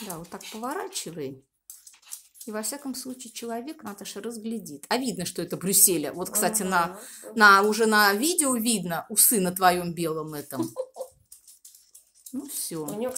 Да, вот так поворачивай. И во всяком случае человек, Наташа, разглядит. А видно, что это Брюсселя. Вот, кстати, на, на, уже на видео видно усы на твоем белом этом. Ну все.